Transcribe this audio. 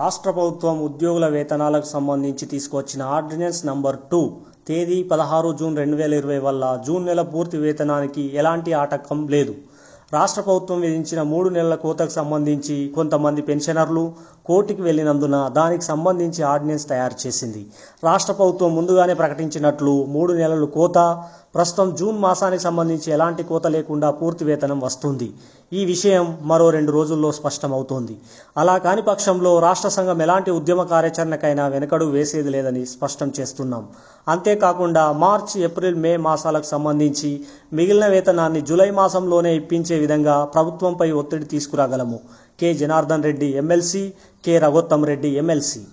రాష్ట్ర ప్రభుత్వం ఉద్యోగుల వేతనాలకు సంబంధించి తీసుకువచ్చిన ఆర్డినెన్స్ నంబర్ టూ తేదీ పదహారు జూన్ రెండు వేల ఇరవై వల్ల జూన్ నెల పూర్తి వేతనానికి ఎలాంటి ఆటంకం లేదు రాష్ట్ర ప్రభుత్వం విధించిన మూడు నెలల కోతకు సంబంధించి కొంతమంది పెన్షనర్లు కోర్టుకి వెళ్లినందున దానికి సంబంధించి ఆర్డినెన్స్ తయారు చేసింది రాష్ట్ర ప్రభుత్వం ముందుగానే ప్రకటించినట్లు మూడు నెలలు కోత ప్రస్తుతం జూన్ మాసానికి సంబంధించి ఎలాంటి కోత లేకుండా పూర్తి వేతనం వస్తుంది ఈ విషయం మరో రెండు రోజుల్లో స్పష్టమవుతోంది అలా కాని పక్షంలో రాష్ట్ర సంఘం ఎలాంటి ఉద్యమ కార్యాచరణకైనా వెనకడు వేసేది లేదని స్పష్టం చేస్తున్నాం అంతేకాకుండా మార్చ్ ఏప్రిల్ మే మాసాలకు సంబంధించి మిగిలిన వేతనాన్ని జూలై మాసంలోనే ఇప్పించే విధంగా ప్రభుత్వంపై ఒత్తిడి తీసుకురాగలము K Janardhan Reddy MLC K Raghottam Reddy MLC